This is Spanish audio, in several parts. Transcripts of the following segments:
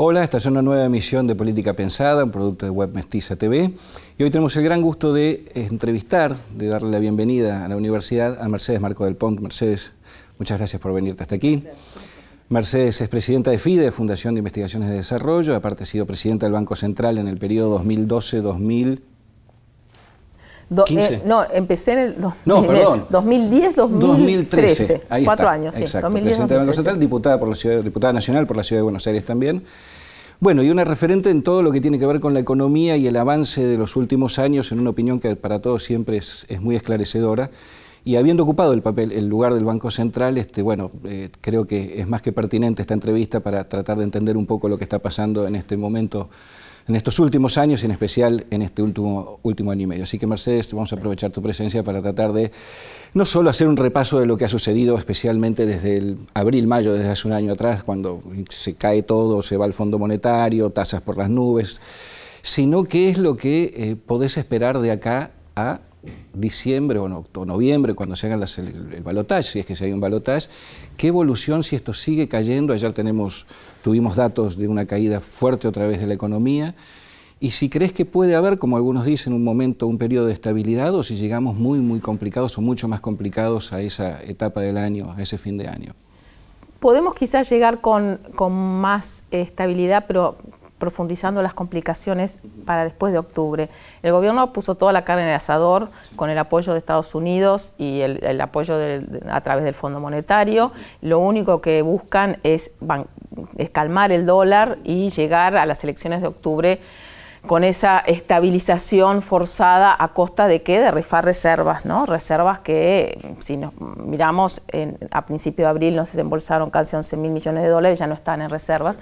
Hola, esta es una nueva emisión de Política Pensada, un producto de Web Mestiza TV. Y hoy tenemos el gran gusto de entrevistar, de darle la bienvenida a la universidad a Mercedes Marco del Pont. Mercedes, muchas gracias por venirte hasta aquí. Mercedes es presidenta de FIDE, Fundación de Investigaciones de Desarrollo, aparte ha sido presidenta del Banco Central en el periodo 2012-2000 eh, no, empecé en el 2010, 2013. Eh, cuatro años, sí. diputada, por la ciudad, diputada nacional por la Ciudad de Buenos Aires también. Bueno, y una referente en todo lo que tiene que ver con la economía y el avance de los últimos años, en una opinión que para todos siempre es, muy esclarecedora. Y habiendo ocupado el papel, el lugar del Banco Central, este, bueno, eh, creo que es más que pertinente esta entrevista para tratar de entender un poco lo que está pasando en este momento en estos últimos años y en especial en este último, último año y medio. Así que Mercedes, vamos a aprovechar tu presencia para tratar de no solo hacer un repaso de lo que ha sucedido, especialmente desde el abril, mayo, desde hace un año atrás, cuando se cae todo, se va al Fondo Monetario, tasas por las nubes, sino qué es lo que eh, podés esperar de acá a diciembre o, noviembre, cuando se haga el, balotaje, si es que se hay un balotaje, qué evolución si esto sigue cayendo. Ayer tenemos, tuvimos datos de una caída fuerte otra vez de la economía. Y si crees que puede haber, como algunos dicen, un momento, un periodo de estabilidad, o si llegamos muy, muy complicados o mucho más complicados a esa etapa del año, a ese fin de año. Podemos quizás llegar con, con más estabilidad, pero profundizando las complicaciones para después de octubre. El gobierno puso toda la carne en el asador con el apoyo de Estados Unidos y el, apoyo a través del Fondo Monetario. Lo único que buscan es, calmar el dólar y llegar a las elecciones de octubre con esa estabilización forzada a costa de qué? De rifar reservas, ¿no? Reservas que, si nos miramos, a principio de abril nos desembolsaron casi 11 mil millones de dólares, ya no están en reservas,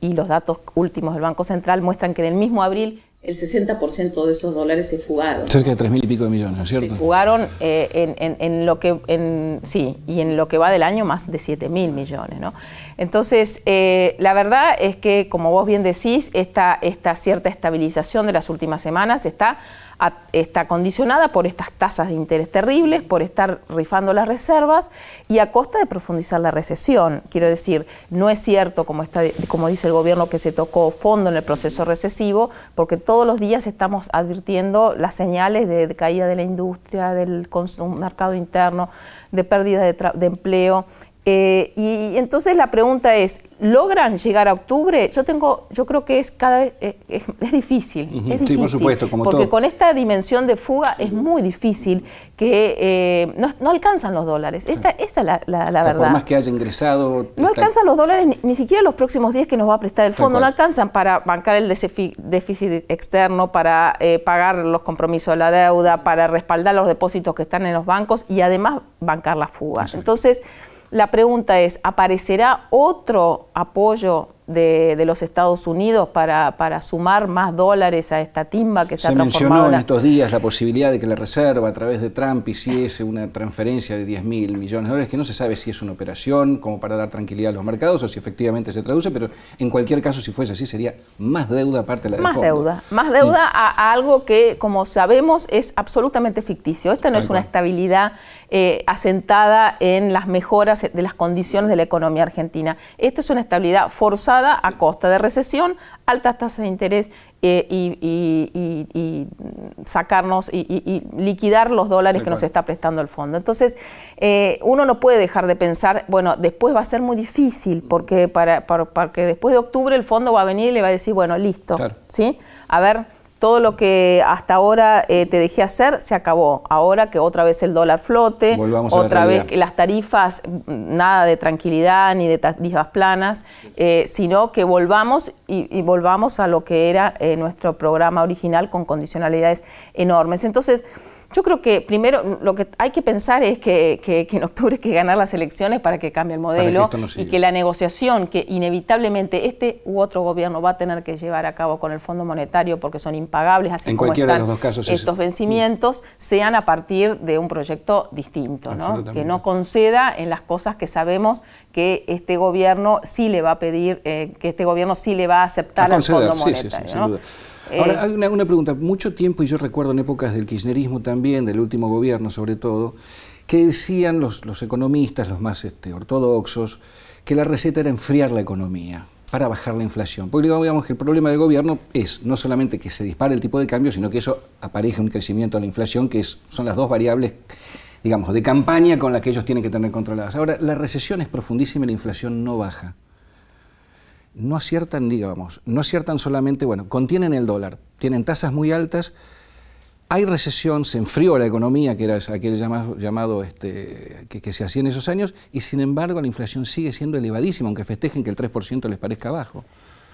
y los datos últimos del Banco Central muestran que en el mismo abril el 60% de esos dólares se fugaron. Cerca de 3 mil y pico de millones, ¿cierto? Se fugaron eh, en, lo que, en, sí, y en lo que va del año más de 7 mil millones, ¿no? Entonces, eh, la verdad es que, como vos bien decís, esta, esta cierta estabilización de las últimas semanas está está condicionada por estas tasas de interés terribles, por estar rifando las reservas y a costa de profundizar la recesión. Quiero decir, no es cierto, como, está, como dice el gobierno, que se tocó fondo en el proceso recesivo, porque todos los días estamos advirtiendo las señales de, caída de la industria, del mercado interno, de pérdida de, de empleo. Eh, y, entonces la pregunta es, ¿logran llegar a octubre? Yo tengo, yo creo que es cada vez eh, es, difícil. sí, por supuesto, porque con esta dimensión de fuga es muy difícil que eh, no, alcanzan los dólares. Esta, esa es la, verdad. Por más que haya ingresado. No alcanzan los dólares ni, siquiera los próximos días que nos va a prestar el fondo. No alcanzan para bancar el déficit externo, para pagar los compromisos de la deuda, para respaldar los depósitos que están en los bancos y además bancar la fuga. Entonces la pregunta es, ¿aparecerá otro apoyo de, los Estados Unidos para, para, sumar más dólares a esta timba que se, ha transformado. mencionó en estos días la posibilidad de que la Reserva a través de Trump hiciese una transferencia de 10 mil millones de dólares, que no se sabe si es una operación como para dar tranquilidad a los mercados o si efectivamente se traduce, pero en cualquier caso, si fuese así, sería más deuda aparte de la Más deuda, más deuda a, algo que, como sabemos, es absolutamente ficticio. Esta no es una estabilidad eh, asentada en las mejoras de las condiciones de la economía argentina. Esta es una estabilidad forzada a costa de recesión, altas tasas de interés eh, y, sacarnos y, liquidar los dólares que nos está prestando el fondo. Entonces, eh, uno no puede dejar de pensar, bueno, después va a ser muy difícil porque para, para, que después de octubre el fondo va a venir y le va a decir, bueno, listo, ¿sí? A ver todo lo que hasta ahora eh, te dejé hacer se acabó. Ahora que otra vez el dólar flote, otra vez que las tarifas, mm, nada de tranquilidad ni de tarifas planas, eh, sino que volvamos y, volvamos a lo que era eh, nuestro programa original con condicionalidades enormes. Entonces, yo creo que primero mm, lo que hay que pensar es que, en octubre hay que ganar las elecciones para que cambie el modelo y que la negociación que inevitablemente este u otro gobierno va a tener que llevar a cabo con el Fondo Monetario porque son impagables, así como estos vencimientos, sean a partir de un proyecto distinto, ¿no? que no conceda en las cosas que sabemos que este gobierno sí le va a pedir, eh, que este gobierno sí le va a aceptar al Fondo Monetario. Eh, Ahora, hay una, pregunta. Mucho tiempo, y yo recuerdo en épocas del kirchnerismo también, del último gobierno sobre todo, que decían los, economistas, los más este, ortodoxos, que la receta era enfriar la economía para bajar la inflación. Porque digamos que el problema del gobierno es no solamente que se dispare el tipo de cambio, sino que eso apareje un crecimiento a la inflación, que son las dos variables, digamos, de campaña con las que ellos tienen que tener controladas. Ahora, la recesión es profundísima y la inflación no baja no aciertan, digamos, no aciertan solamente, bueno, contienen el dólar, tienen tasas muy altas, hay recesión, se enfrió la economía, que era aquel llamado, este, que, se hacía en esos años, y sin embargo la inflación sigue siendo elevadísima, aunque festejen que el 3% les parezca bajo.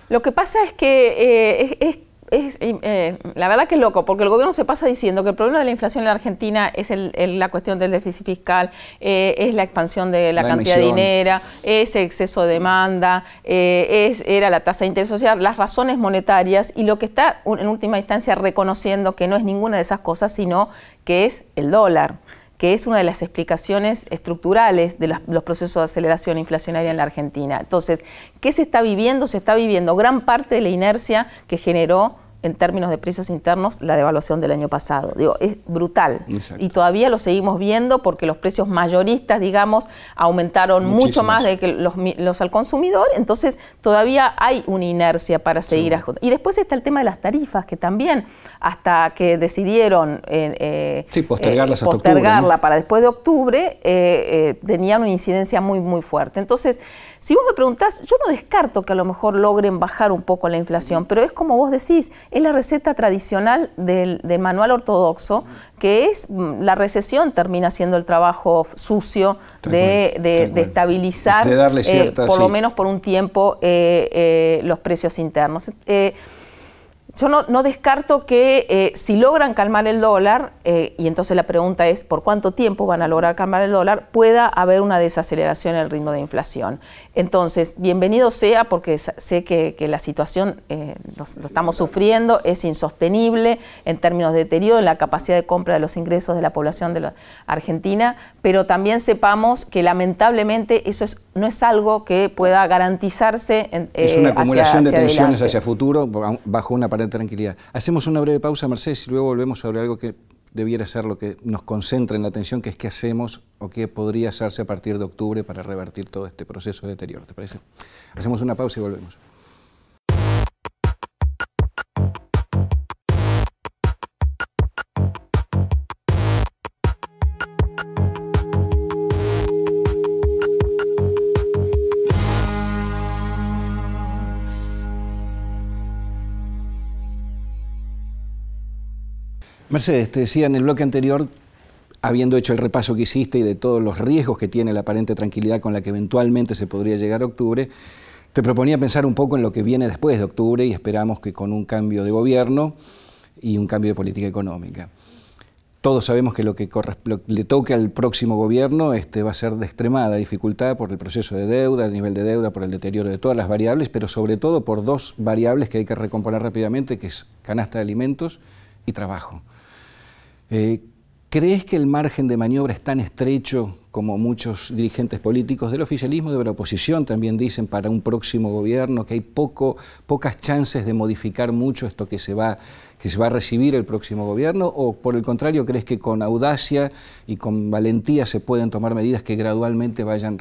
Lo que pasa es que eh, eh, eh, la verdad que es loco, porque el gobierno se pasa diciendo que el problema de la inflación en la Argentina es la cuestión del déficit fiscal, eh, es la expansión de la, cantidad de dinero, es exceso de demanda, era la tasa de interés social, las razones monetarias y lo que está en última instancia reconociendo que no es ninguna de esas cosas, sino que es el dólar que es una de las explicaciones estructurales de los procesos de aceleración inflacionaria en la Argentina. Entonces, ¿qué se está viviendo? Se está viviendo gran parte de la inercia que generó en términos de precios internos la devaluación del año pasado. Digo, es brutal. Y todavía lo seguimos viendo porque los precios mayoristas, digamos, aumentaron mucho más de que los, los, al consumidor. Entonces, todavía hay una inercia para seguir Y después está el tema de las tarifas, que también hasta que decidieron eh, eh, eh, postergarla para después de octubre, tenían una incidencia muy, muy fuerte. Entonces, si vos me preguntás, yo no descarto que a lo mejor logren bajar un poco la inflación, pero es como vos decís, es la receta tradicional del, manual ortodoxo, que es mm, la recesión termina siendo el trabajo sucio de, estabilizar, eh, por lo menos por un tiempo, eh, eh, los precios internos yo no, descarto que eh, si logran calmar el dólar, eh, y entonces la pregunta es por cuánto tiempo van a lograr calmar el dólar, pueda haber una desaceleración en el ritmo de inflación. Entonces, bienvenido sea, porque sé que, la situación lo eh, estamos sufriendo, es insostenible en términos de deterioro en la capacidad de compra de los ingresos de la población de la Argentina, pero también sepamos que lamentablemente eso no es algo que pueda garantizarse. En, es una acumulación de tensiones hacia futuro bajo una pared tranquilidad. Hacemos una breve pausa, Mercedes, y luego volvemos sobre algo que debiera ser lo que nos concentra en la atención, que es qué hacemos o qué podría hacerse a partir de octubre para revertir todo este proceso de deterioro. ¿Te parece? Hacemos una pausa y volvemos. Mercedes, te decía en el bloque anterior, habiendo hecho el repaso que hiciste y de todos los riesgos que tiene la aparente tranquilidad con la que eventualmente se podría llegar a octubre, te proponía pensar un poco en lo que viene después de octubre y esperamos que con un cambio de gobierno y un cambio de política económica. Todos sabemos que lo que le toque al próximo gobierno este, va a ser de extremada dificultad por el proceso de deuda, el nivel de deuda, por el deterioro de todas las variables, pero sobre todo por dos variables que hay que recomponer rápidamente, que es canasta de alimentos y trabajo. Eh, ¿Crees que el margen de maniobra es tan estrecho como muchos dirigentes políticos del oficialismo y de la oposición también dicen para un próximo gobierno que hay pocas chances de modificar mucho esto que se, va, que se va a recibir el próximo gobierno? ¿O por el contrario crees que con audacia y con valentía se pueden tomar medidas que gradualmente vayan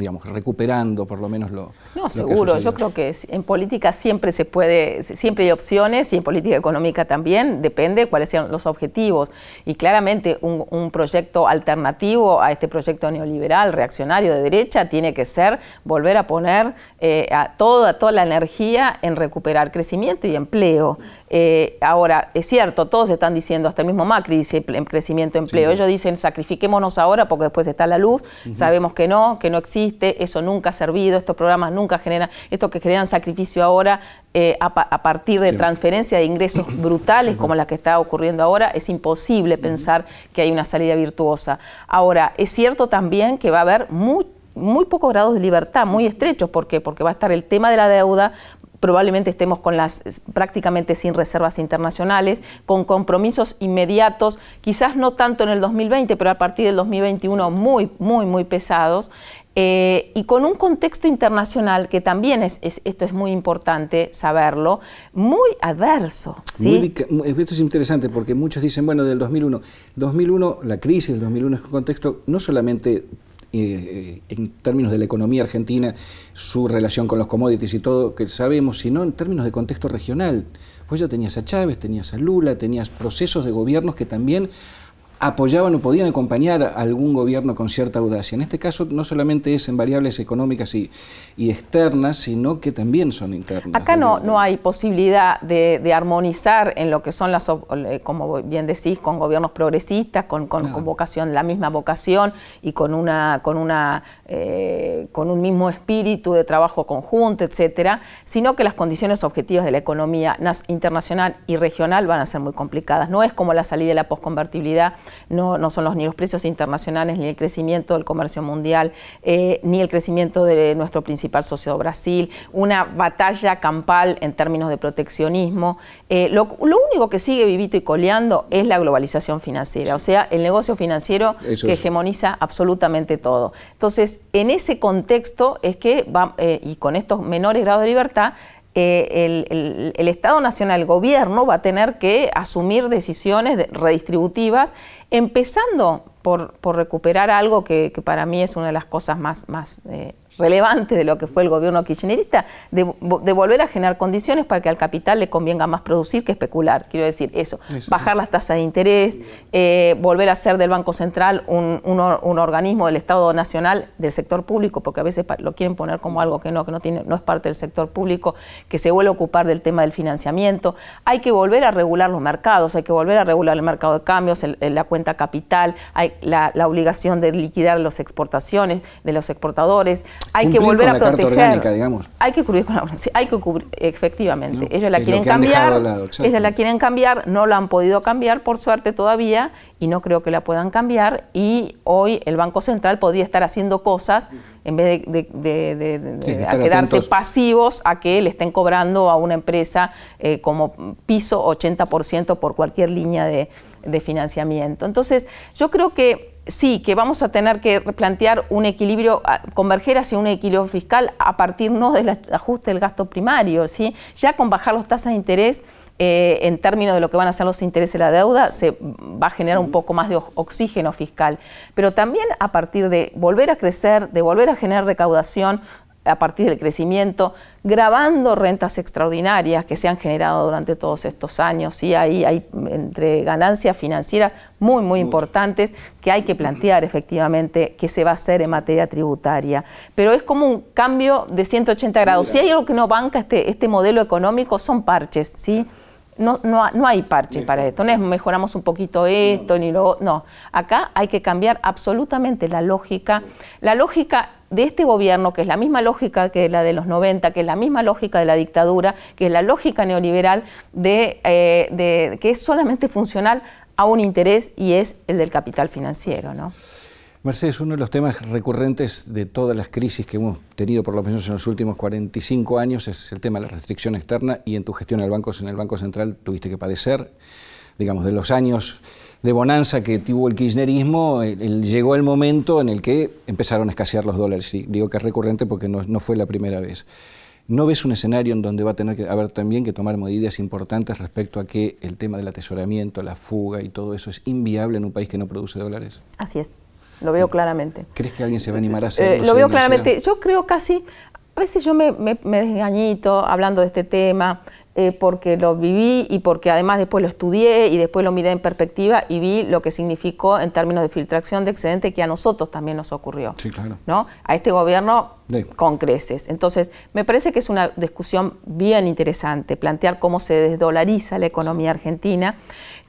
digamos, recuperando por lo menos lo... No, seguro, yo creo que en política siempre se puede, siempre hay opciones y en política económica también, depende cuáles sean los objetivos. Y claramente un proyecto alternativo a este proyecto neoliberal, reaccionario de derecha, tiene que ser volver a poner eh, a toda, toda la energía en recuperar crecimiento y empleo. Eh, ahora, es cierto, todos están diciendo, hasta el mismo Macri dice crecimiento, empleo. Ellos dicen, sacrifiquémonos ahora porque después está la luz. Sabemos que no, que no existe, eso nunca ha servido, estos programas nunca generan, Estos que generan sacrificio ahora eh, a, partir de transferencias transferencia de ingresos brutales como la que está ocurriendo ahora, es imposible pensar que hay una salida virtuosa. Ahora, es cierto también que va a haber muy, pocos grados de libertad, muy estrechos. ¿Por qué? Porque va a estar el tema de la deuda, probablemente estemos con las prácticamente sin reservas internacionales, con compromisos inmediatos, quizás no tanto en el 2020, pero a partir del 2021 muy, muy, muy pesados. Eh, y con un contexto internacional que también es, esto es muy importante saberlo, muy adverso. ¿sí? esto es interesante porque muchos dicen, bueno, del 2001, 2001, la crisis del 2001 es un contexto no solamente eh, en términos de la economía argentina, su relación con los commodities y todo que sabemos, sino en términos de contexto regional. Pues ya tenías a Chávez, tenías a Lula, tenías procesos de gobiernos que también apoyaban o podían acompañar a algún gobierno con cierta audacia. En este caso no solamente es en variables económicas y, externas, sino que también son internas. Acá no, no hay posibilidad de, armonizar en lo que son las, como bien decís, con gobiernos progresistas, con, con, vocación, la misma vocación y con una, con una, eh, con un mismo espíritu de trabajo conjunto, etcétera, sino que las condiciones objetivas de la economía internacional y regional van a ser muy complicadas. No es como la salida de la postconvertibilidad no, son los, ni los precios internacionales, ni el crecimiento del comercio mundial, eh, ni el crecimiento de nuestro principal socio Brasil, una batalla campal en términos de proteccionismo. Eh, lo, único que sigue vivito y coleando es la globalización financiera, o sea, el negocio financiero que hegemoniza absolutamente todo. Entonces, en ese contexto es que, va, eh, y con estos menores grados de libertad, eh, el, Estado Nacional, el gobierno, va a tener que asumir decisiones redistributivas, empezando por, recuperar algo que, para mí es una de las cosas más, más eh, relevante de lo que fue el gobierno kirchnerista, de, volver a generar condiciones para que al capital le convenga más producir que especular. Quiero decir eso, bajar las tasas de interés, eh, volver a hacer del Banco Central un, organismo del Estado Nacional del sector público, porque a veces lo quieren poner como algo que no, que no, tiene, no es parte del sector público, que se vuelve a ocupar del tema del financiamiento. Hay que volver a regular los mercados, hay que volver a regular el mercado de cambios, la cuenta capital, hay la obligación de liquidar las exportaciones de los exportadores hay que volver a proteger. digamos. Hay que cubrir con la sí, hay que cubrir, efectivamente. ellos la quieren cambiar, la quieren cambiar, no la han podido cambiar, por suerte todavía, y no creo que la puedan cambiar. Y hoy el Banco Central podría estar haciendo cosas en vez de, quedarse pasivos a que le estén cobrando a una empresa eh, como piso 80% por cualquier línea de financiamiento. Entonces, yo creo que sí, que vamos a tener que replantear un equilibrio, converger hacia un equilibrio fiscal a partir no del ajuste del gasto primario, ¿sí? ya con bajar las tasas de interés. Eh, en términos de lo que van a ser los intereses de la deuda, se va a generar un poco más de oxígeno fiscal. Pero también a partir de volver a crecer, de volver a generar recaudación, a partir del crecimiento, grabando rentas extraordinarias que se han generado durante todos estos años. Y ahí hay entre ganancias financieras muy, muy importantes que hay que plantear efectivamente qué se va a hacer en materia tributaria. Pero es como un cambio de 180 grados. Si hay algo que no banca este, este modelo económico son parches, ¿sí? No, no, hay parche para esto, no es mejoramos un poquito esto ni lo no. Acá hay que cambiar absolutamente la lógica, la lógica de este gobierno, que es la misma lógica que la de los 90, que es la misma lógica de la dictadura, que es la lógica neoliberal, eh, de, que es solamente funcional a un interés y es el del capital financiero. ¿no? Mercedes, uno de los temas recurrentes de todas las crisis que hemos tenido por lo menos en los últimos 45 años es el tema de la restricción externa y en tu gestión en Banco, en el banco Central tuviste que padecer, digamos, de los años de bonanza que tuvo el kirchnerismo, eh, llegó el momento en el que empezaron a escasear los dólares. digo que es recurrente porque no, fue la primera vez. ¿No ves un escenario en donde va a tener que haber también que tomar medidas importantes respecto a que el tema del atesoramiento, la fuga y todo eso es inviable en un país que no produce dólares? Así es, lo veo claramente. ¿Crees que alguien se va a animar a hacerlo? Eh, lo veo claramente. Yo creo casi, a veces yo me, me, me desgañito hablando de este tema, eh, porque lo viví y porque además después lo estudié y después lo miré en perspectiva y vi lo que significó en términos de filtración de excedente que a nosotros también nos ocurrió. Sí, claro. ¿no? A este gobierno con creces. Entonces, me parece que es una discusión bien interesante, plantear cómo se desdolariza la economía argentina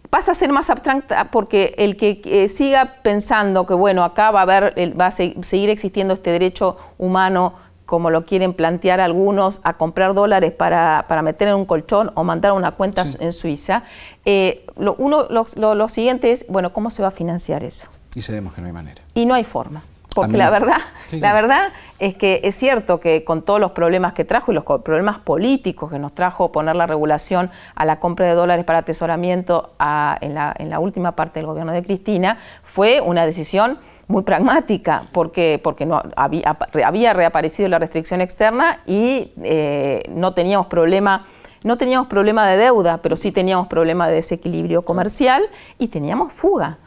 pasa a ser más abstracta porque el que eh, siga pensando que bueno acá va a haber va a seguir existiendo este derecho humano como lo quieren plantear algunos, a comprar dólares para, para meter en un colchón o mandar una cuenta en Suiza. Eh, lo, uno, los lo, siguiente es, bueno, ¿cómo se va a financiar eso? Y sabemos que no hay manera. Y no hay forma porque la verdad, la verdad es que es cierto que con todos los problemas que trajo y los problemas políticos que nos trajo poner la regulación a la compra de dólares para atesoramiento en, la, última parte del gobierno de Cristina, fue una decisión muy pragmática, porque, porque no, había, había reaparecido la restricción externa y eh, no teníamos problema. No teníamos problema de deuda, pero sí teníamos problema de desequilibrio comercial y teníamos fuga.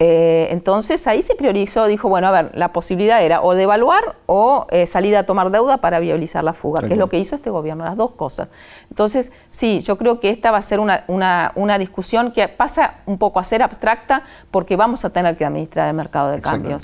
Eh, entonces ahí se priorizó, dijo, bueno, a ver, la posibilidad era o devaluar o eh, salir a tomar deuda para viabilizar la fuga, que es lo que hizo este gobierno, las dos cosas. Entonces, sí, yo creo que esta va a ser una, discusión que pasa un poco a ser abstracta porque vamos a tener que administrar el mercado de cambios.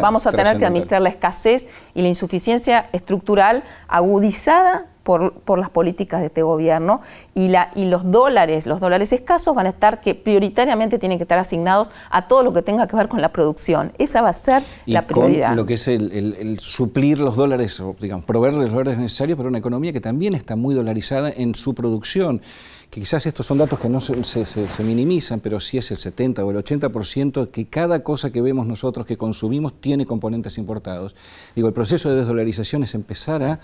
vamos a tener que administrar la escasez y la insuficiencia estructural agudizada por, las políticas de este gobierno y, la, y los dólares, los dólares escasos van a estar que prioritariamente tienen que estar asignados a todo lo que tenga que ver con la producción. Esa va a ser la prioridad. lo que es el, suplir los dólares, digamos, proveer los dólares necesarios para una economía que también está muy dolarizada en su producción que quizás estos son datos que no se, minimizan, pero sí es el 70 o el 80% que cada cosa que vemos nosotros, que consumimos, tiene componentes importados. Digo, el proceso de desdolarización es empezar a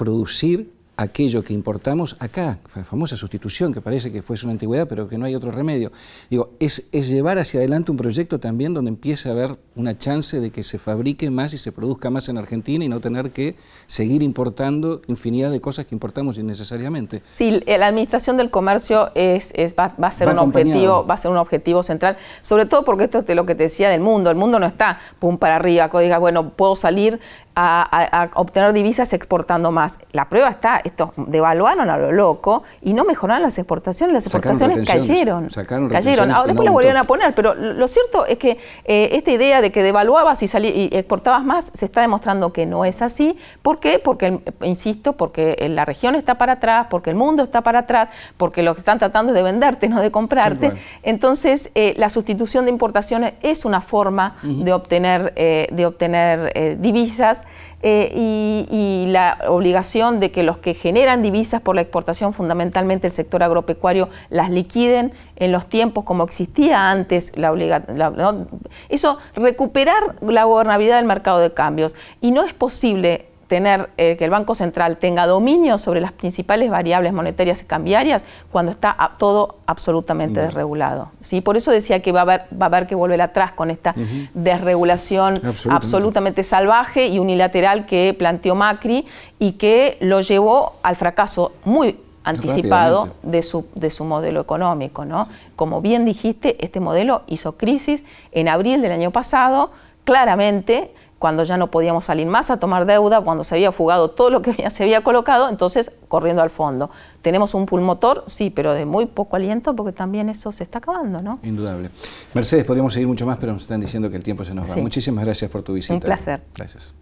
producir aquello que importamos acá, la famosa sustitución, que parece que fuese una antigüedad, pero que no hay otro remedio. Digo, es, llevar hacia adelante un proyecto también donde empiece a haber una chance de que se fabrique más y se produzca más en Argentina y no tener que seguir importando infinidad de cosas que importamos innecesariamente. Sí, la administración del comercio es, es va, a ser un objetivo, va a ser un objetivo central, sobre todo porque esto es lo que te decía del mundo. El mundo no está pum para arriba, que bueno, puedo salir a, obtener divisas exportando más. La prueba está, estos devaluaron a lo loco y no mejoraron las exportaciones, las exportaciones cayeron. cayeron. después las volvieron a poner, pero lo cierto es que eh, esta idea de que devaluabas y, salí, y exportabas más se está demostrando que no es así. ¿Por qué? Porque, insisto, porque la región está para atrás, porque el mundo está para atrás, porque lo que están tratando es de venderte, no de comprarte. Entonces, eh, la sustitución de importaciones es una forma de obtener, eh, de obtener divisas eh, y, la obligación de que los que generan divisas por la exportación, fundamentalmente el sector agropecuario, las liquiden en los tiempos como existía antes la Eso, recuperar la gobernabilidad del mercado de cambios. Y no es posible tener eh, que el Banco Central tenga dominio sobre las principales variables monetarias y cambiarias cuando está todo absolutamente desregulado. ¿sí? Por eso decía que va a, haber, va a haber que volver atrás con esta desregulación absolutamente. salvaje y unilateral que planteó Macri y que lo llevó al fracaso muy anticipado de su, de su modelo económico. ¿no? Como bien dijiste, este modelo hizo crisis en abril del año pasado, claramente cuando ya no podíamos salir más a tomar deuda, cuando se había fugado todo lo que ya se había colocado, entonces corriendo al fondo. Tenemos un pulmotor, sí, pero de muy poco aliento porque también eso se está acabando, ¿no? Indudable. Mercedes, podríamos seguir mucho más, pero nos están diciendo que el tiempo se nos va. Muchísimas gracias por tu visita. Un placer. Gracias.